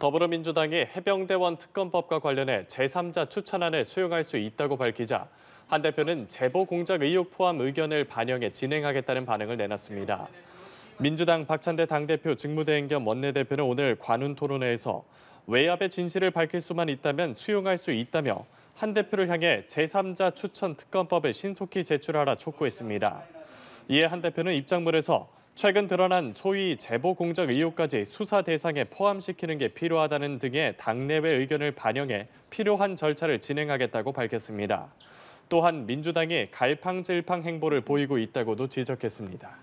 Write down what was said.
더불어민주당이 해병대원 특검법과 관련해 제3자 추천안을 수용할 수 있다고 밝히자 한 대표는 제보 공작 의혹 포함 의견을 반영해 진행하겠다는 반응을 내놨습니다. 민주당 박찬대 당대표 직무대행 겸 원내대표는 오늘 관훈 토론회에서 외압의 진실을 밝힐 수만 있다면 수용할 수 있다며 한 대표를 향해 제3자 추천 특검법을 신속히 제출하라 촉구했습니다. 이에 한 대표는 입장문에서 최근 드러난 소위 제보 공작 의혹까지 수사 대상에 포함시키는 게 필요하다는 등의 당내외 의견을 반영해 필요한 절차를 진행하겠다고 밝혔습니다. 또한 민주당이 갈팡질팡 행보를 보이고 있다고도 지적했습니다.